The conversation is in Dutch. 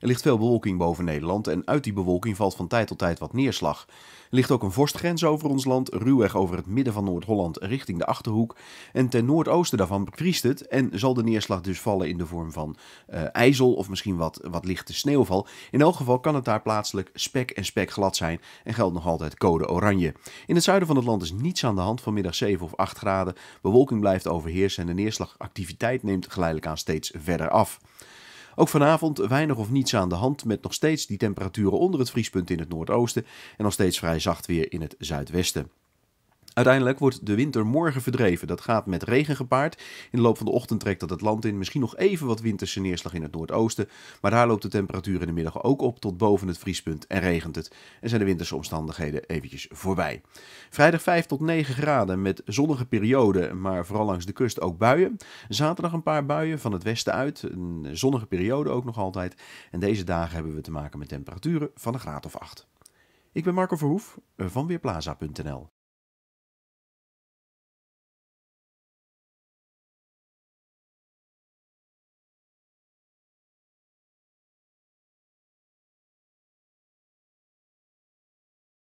Er ligt veel bewolking boven Nederland en uit die bewolking valt van tijd tot tijd wat neerslag. Er ligt ook een vorstgrens over ons land, ruwweg over het midden van Noord-Holland richting de Achterhoek. En ten noordoosten daarvan vriest het en zal de neerslag dus vallen in de vorm van eh, ijzel of misschien wat, wat lichte sneeuwval. In elk geval kan het daar plaatselijk spek en spek glad zijn en geldt nog altijd code oranje. In het zuiden van het land is niets aan de hand, vanmiddag 7 of 8 graden. Bewolking blijft overheersen en de neerslagactiviteit neemt geleidelijk aan steeds verder af. Ook vanavond weinig of niets aan de hand met nog steeds die temperaturen onder het vriespunt in het noordoosten en nog steeds vrij zacht weer in het zuidwesten. Uiteindelijk wordt de winter morgen verdreven. Dat gaat met regen gepaard. In de loop van de ochtend trekt dat het land in. Misschien nog even wat winterse neerslag in het noordoosten. Maar daar loopt de temperatuur in de middag ook op tot boven het vriespunt en regent het. En zijn de winterse omstandigheden eventjes voorbij. Vrijdag 5 tot 9 graden met zonnige perioden, maar vooral langs de kust ook buien. Zaterdag een paar buien van het westen uit. Een zonnige periode ook nog altijd. En deze dagen hebben we te maken met temperaturen van een graad of 8. Ik ben Marco Verhoef eh, van Weerplaza.nl.